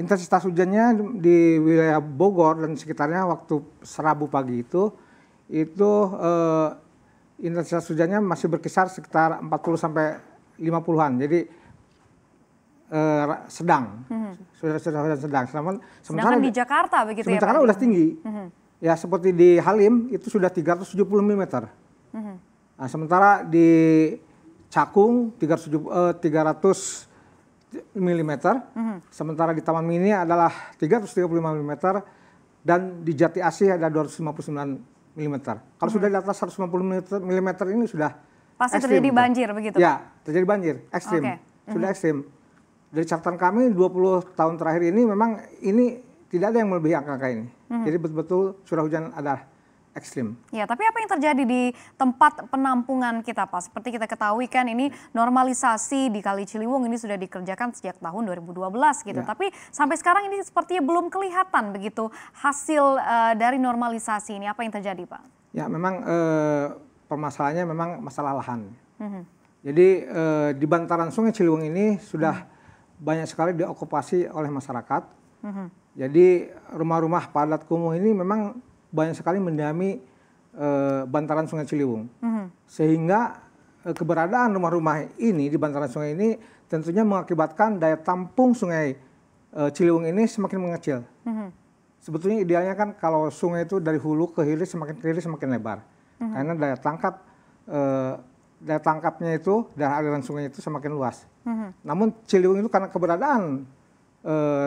intensitas hujannya di wilayah Bogor dan sekitarnya waktu Serabu pagi itu itu eh, intensitas hujannya masih berkisar sekitar 40 sampai 50-an. Jadi eh, sedang. mm Sudah sedang. Sedangkan, sementara di Jakarta begitu ya. sementara sudah ya? tinggi. Mm-hmm. Ya seperti di Halim itu sudah 370 mm. Mm-hmm. Nah, sementara di Cakung 370 eh, 300 mm, -hmm. sementara di Taman Mini adalah 335 mm, dan di Jati Asih ada 259 mm. Kalau mm -hmm. sudah di atas 150 mm ini sudah Pasti ekstrim, terjadi banjir begitu? Ya, terjadi banjir, ekstrim. Okay. Mm -hmm. Sudah mm-hmm. ekstrim. Dari catatan kami 20 tahun terakhir ini memang ini tidak ada yang melebihi angka-angka ini. Mm -hmm. Jadi betul-betul curah hujan adalah ekstrim. Ya, tapi apa yang terjadi di tempat penampungan kita, Pak? Seperti kita ketahui kan ini normalisasi di Kali Ciliwung ini sudah dikerjakan sejak tahun 2012 gitu. Ya. Tapi sampai sekarang ini sepertinya belum kelihatan begitu hasil uh, dari normalisasi ini. Apa yang terjadi, Pak? Ya, memang uh, permasalahannya memang masalah lahan. Mm -hmm. Jadi uh, di bantaran Sungai Ciliwung ini sudah mm -hmm. banyak sekali diokupasi oleh masyarakat. Mm -hmm. Jadi rumah-rumah padat kumuh ini memang banyak sekali mendiami bantalan eh, bantaran Sungai Ciliwung. Mm -hmm. Sehingga eh, keberadaan rumah-rumah ini di bantaran sungai ini tentunya mengakibatkan daya tampung Sungai eh, Ciliwung ini semakin mengecil. Mm -hmm. Sebetulnya idealnya kan kalau sungai itu dari hulu ke hilir semakin ke hilir semakin lebar. Mm -hmm. Karena daya tangkap daya tangkapnya itu dan aliran sungai itu semakin luas. Mm -hmm. Namun Ciliwung itu karena keberadaan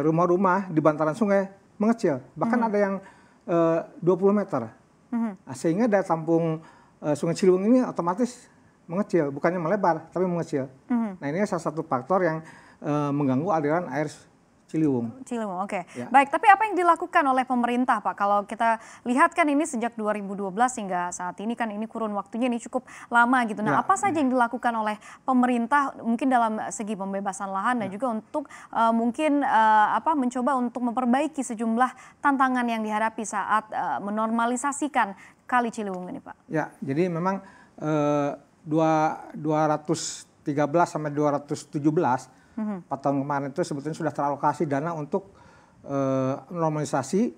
rumah-rumah di bantaran sungai mengecil. Bahkan mm -hmm. ada yang Eh, dua 20 meter. Mhm. Nah, sehingga daya tampung uh, Sungai Ciliwung ini otomatis mengecil, bukannya melebar, tapi mengecil. Mm-hmm. Nah ini salah satu faktor yang uh, mengganggu aliran air Ciliwung. Ciliwung, oke. Okay. Ya. Baik, tapi apa yang dilakukan oleh pemerintah Pak? Kalau kita lihat kan ini sejak 2012 hingga saat ini kan ini kurun waktunya ini cukup lama gitu. Nah, ya. apa saja yang dilakukan oleh pemerintah mungkin dalam segi pembebasan lahan dan ya. juga untuk uh, mungkin uh, apa mencoba untuk memperbaiki sejumlah tantangan yang dihadapi saat uh, menormalisasikan Kali Ciliwung ini Pak? Ya, jadi memang uh, 213 sampai 217 Mm-hmm. 4 tahun kemarin itu sebetulnya sudah teralokasi dana untuk eh, normalisasi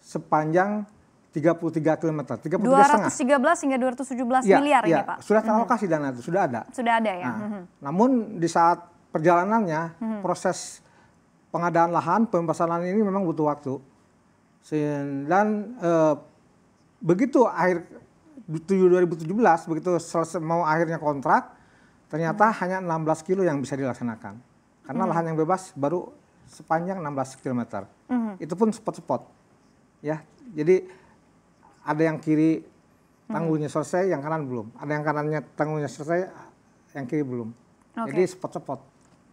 sepanjang 33 km. 33 213 setengah. hingga 217 ya, miliar ya, ini Pak. Sudah mm-hmm. teralokasi mm-hmm. dana itu, sudah ada. Sudah ada ya. Nah, mm-hmm. Namun di saat perjalanannya mm-hmm. proses pengadaan lahan, pembebasan lahan ini memang butuh waktu. Dan eh, begitu akhir 2017 begitu selesai mau akhirnya kontrak ternyata hmm. hanya 16 kilo yang bisa dilaksanakan. Karena hmm. lahan yang bebas baru sepanjang 16 km. Hmm. Itu pun spot-spot. Ya, jadi ada yang kiri tanggulnya mm-hmm. selesai, yang kanan belum. Ada yang kanannya tanggulnya selesai, yang kiri belum. Okay. Jadi spot-spot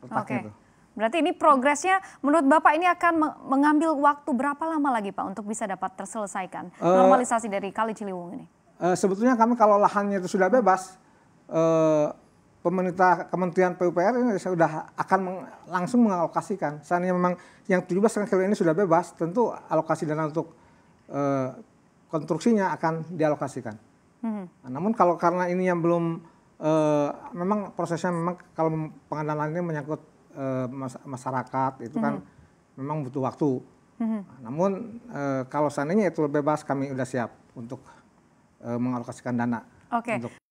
letaknya okay. itu. Berarti ini progresnya menurut Bapak ini akan mengambil waktu berapa lama lagi Pak untuk bisa dapat terselesaikan uh, normalisasi dari Kali Ciliwung ini? Uh, sebetulnya kami kalau lahannya itu sudah bebas, uh, pemerintah Kementerian PUPR ini sudah akan meng, langsung mengalokasikan. Seandainya memang yang 17 kan kilo ini sudah bebas, tentu alokasi dana untuk e, konstruksinya akan dialokasikan. Hmm. Nah, namun kalau karena ini yang belum e, memang prosesnya memang kalau pengadaan ini menyangkut e, masyarakat itu kan hmm. memang butuh waktu. Hmm. Nah, namun e, kalau seandainya itu bebas kami sudah siap untuk e, mengalokasikan dana. Oke. Okay.